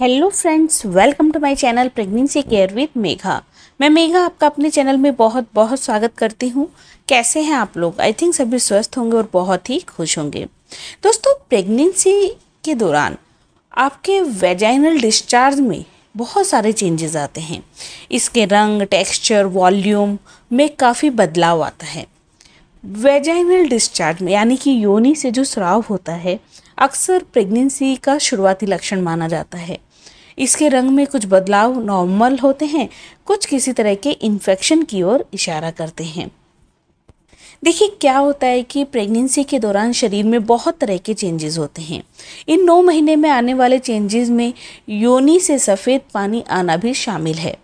hello friends welcome to my channel pregnancy care with Megha मैं मेघा आपका अपने चैनल में बहुत बहुत स्वागत करती हूँ कैसे हैं आप लोग आई थिंक सभी स्वस्थ होंगे और बहुत ही खुश होंगे दोस्तों प्रेगनेंसी के दौरान आपके वेजाइनल डिस्चार्ज में बहुत सारे चेंजेस आते हैं इसके रंग टेक्स्चर वॉल्यूम में काफ़ी बदलाव आता है वेजाइनल डिस्चार्ज में यानी कि योनी से जो स्राव होता है अक्सर प्रेगनेंसी का शुरुआती लक्षण माना जाता है इसके रंग में कुछ बदलाव नॉर्मल होते हैं कुछ किसी तरह के इन्फेक्शन की ओर इशारा करते हैं देखिए क्या होता है कि प्रेगनेंसी के दौरान शरीर में बहुत तरह के चेंजेस होते हैं इन नौ महीने में आने वाले चेंजेस में योनी से सफ़ेद पानी आना भी शामिल है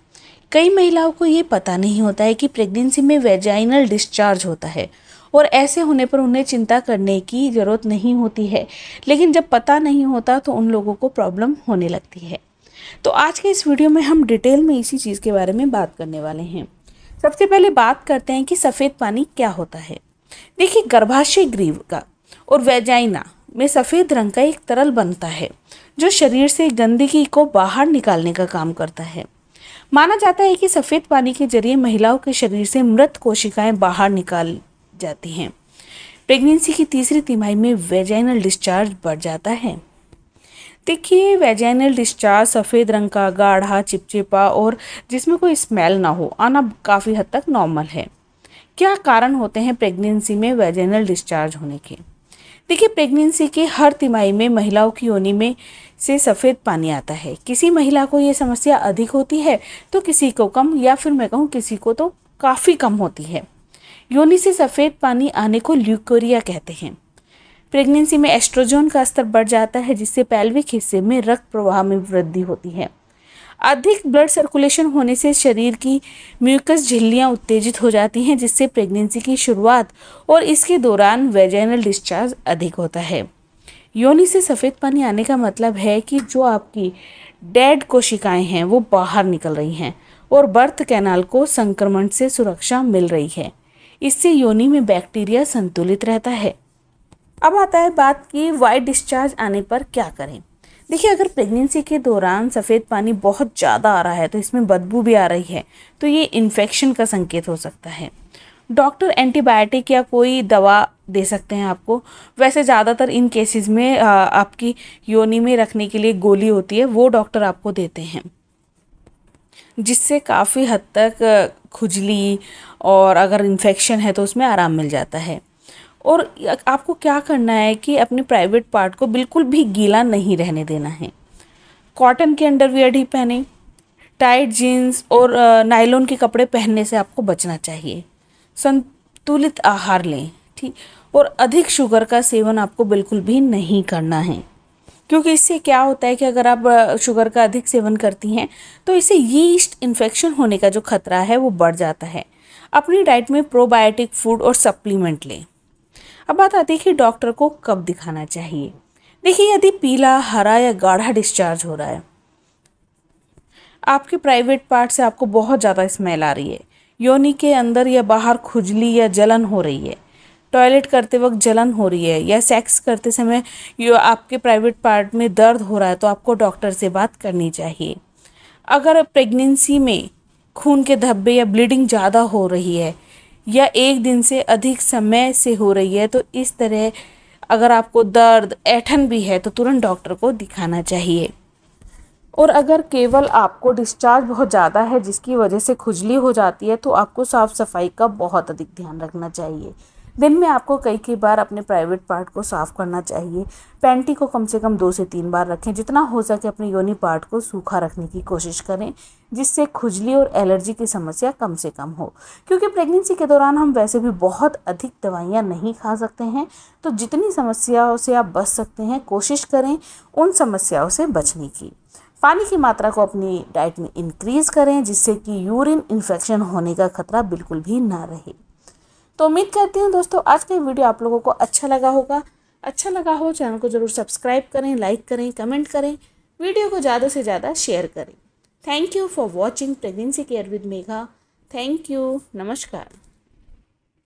कई महिलाओं को ये पता नहीं होता है कि प्रेगनेंसी में वेजाइनल डिस्चार्ज होता है और ऐसे होने पर उन्हें चिंता करने की ज़रूरत नहीं होती है लेकिन जब पता नहीं होता तो उन लोगों को प्रॉब्लम होने लगती है तो आज के इस वीडियो में हम डिटेल में इसी चीज़ के बारे में बात करने वाले हैं सबसे पहले बात करते हैं कि सफ़ेद पानी क्या होता है देखिए गर्भाशय ग्रीव का और वेजाइना में सफ़ेद रंग का एक तरल बनता है जो शरीर से गंदगी को बाहर निकालने का काम करता है माना जाता है कि सफ़ेद पानी के जरिए महिलाओं के शरीर से मृत कोशिकाएं बाहर निकाल जाती हैं प्रेगनेंसी की तीसरी तिमाही में वेजाइनल डिस्चार्ज बढ़ जाता है देखिए वेजाइनल डिस्चार्ज सफ़ेद रंग का गाढ़ा चिपचिपा और जिसमें कोई स्मेल ना हो आना काफ़ी हद तक नॉर्मल है क्या कारण होते हैं प्रेगनेंसी में वेजाइनल डिस्चार्ज होने के देखिए प्रेगनेंसी के हर तिमाही में महिलाओं की योनि में से सफ़ेद पानी आता है किसी महिला को ये समस्या अधिक होती है तो किसी को कम या फिर मैं कहूँ किसी को तो काफ़ी कम होती है योनि से सफ़ेद पानी आने को ल्यूकोरिया कहते हैं प्रेगनेंसी में एस्ट्रोजोन का स्तर बढ़ जाता है जिससे पैल्विक हिस्से में रक्त प्रवाह में वृद्धि होती है अधिक ब्लड सर्कुलेशन होने से शरीर की म्यूकस झिल्लियाँ उत्तेजित हो जाती हैं जिससे प्रेगनेंसी की शुरुआत और इसके दौरान वेजाइनल डिस्चार्ज अधिक होता है योनि से सफ़ेद पानी आने का मतलब है कि जो आपकी डेड कोशिकाएं हैं वो बाहर निकल रही हैं और बर्थ कैनाल को संक्रमण से सुरक्षा मिल रही है इससे योनि में बैक्टीरिया संतुलित रहता है अब आता है बात कि वाइट डिस्चार्ज आने पर क्या करें देखिए अगर प्रेगनेंसी के दौरान सफ़ेद पानी बहुत ज़्यादा आ रहा है तो इसमें बदबू भी आ रही है तो ये इन्फेक्शन का संकेत हो सकता है डॉक्टर एंटीबायोटिक या कोई दवा दे सकते हैं आपको वैसे ज़्यादातर इन केसेस में आपकी योनी में रखने के लिए गोली होती है वो डॉक्टर आपको देते हैं जिससे काफ़ी हद तक खुजली और अगर इन्फेक्शन है तो उसमें आराम मिल जाता है और आपको क्या करना है कि अपने प्राइवेट पार्ट को बिल्कुल भी गीला नहीं रहने देना है कॉटन के अंडरवियर ही पहने टाइट जीन्स और नायलोन के कपड़े पहनने से आपको बचना चाहिए संतुलित आहार लें ठीक और अधिक शुगर का सेवन आपको बिल्कुल भी नहीं करना है क्योंकि इससे क्या होता है कि अगर आप शुगर का अधिक सेवन करती हैं तो इससे यीस्ट इन्फेक्शन होने का जो खतरा है वो बढ़ जाता है अपनी डाइट में प्रोबायोटिक फूड और सप्लीमेंट लें अब बात आती है कि डॉक्टर को कब दिखाना चाहिए देखिए यदि पीला हरा या गाढ़ा डिस्चार्ज हो रहा है आपके प्राइवेट पार्ट से आपको बहुत ज़्यादा स्मेल आ रही है योनि के अंदर या बाहर खुजली या जलन हो रही है टॉयलेट करते वक्त जलन हो रही है या सेक्स करते समय यो आपके प्राइवेट पार्ट में दर्द हो रहा है तो आपको डॉक्टर से बात करनी चाहिए अगर प्रेगनेंसी में खून के धब्बे या ब्लीडिंग ज़्यादा हो रही है या एक दिन से अधिक समय से हो रही है तो इस तरह अगर आपको दर्द ऐठन भी है तो तुरंत डॉक्टर को दिखाना चाहिए और अगर केवल आपको डिस्चार्ज बहुत ज़्यादा है जिसकी वजह से खुजली हो जाती है तो आपको साफ़ सफाई का बहुत अधिक ध्यान रखना चाहिए दिन में आपको कई कई बार अपने प्राइवेट पार्ट को साफ़ करना चाहिए पैंटी को कम से कम दो से तीन बार रखें जितना हो सके अपने योनि पार्ट को सूखा रखने की कोशिश करें जिससे खुजली और एलर्जी की समस्या कम से कम हो क्योंकि प्रेगनेंसी के दौरान हम वैसे भी बहुत अधिक दवाइयाँ नहीं खा सकते हैं तो जितनी समस्याओं से आप बच सकते हैं कोशिश करें उन समस्याओं से बचने की पानी की मात्रा को अपनी डाइट में इंक्रीज़ करें जिससे कि यूरिन इन्फेक्शन होने का खतरा बिल्कुल भी ना रहे तो उम्मीद करती हूँ दोस्तों आज का वीडियो आप लोगों को अच्छा लगा होगा अच्छा लगा हो चैनल को ज़रूर सब्सक्राइब करें लाइक करें कमेंट करें वीडियो को ज़्यादा से ज़्यादा शेयर करें thank you for watching pregnancy care with Megha thank you नमस्कार